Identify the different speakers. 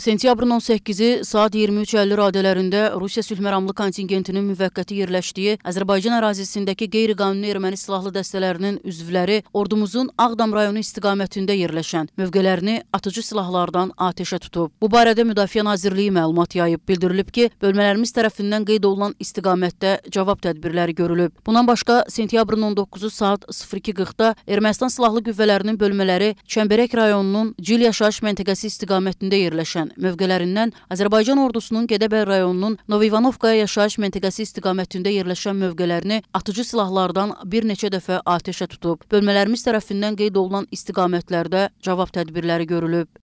Speaker 1: Sentyabrın 18-i saat 23:50 radələrində Rusiya sülhməramlı kontingentinin müvəqqəti yerləşdiyi Azərbaycan ərazisindəki qeyri-qanuni erməni silahlı dəstələrinin üzvləri ordumuzun Ağdam rayonu istiqamətində yerləşən mövqelərini atıcı silahlardan atəşə tutub. Bu barədə Müdafiə Nazirliyi məlumat yayıb. Bildirilib ki, bölmələrimiz tərəfindən qeyd olunan istiqamətdə cavab tədbirləri görülüb. Bundan başqa sentyabrın 19-u saat 02:40-da Ermənistan silahlı qüvvələrinin bölmələri Çəmbərək rayonunun Cil yaşayış məntəqəsi istiqamətində yerləşən edilən mövqələrindən Azərbaycan ordusunun Gedəbəy rayonunun Novivanovkaya yaşayış məntəqəsi istiqamətində yerləşən mövqələrini atıcı silahlardan bir neçə dəfə atəşə tutub. Bölmələrimiz tərəfindən qeyd olunan istiqamətlərdə cavab tədbirləri görülüb.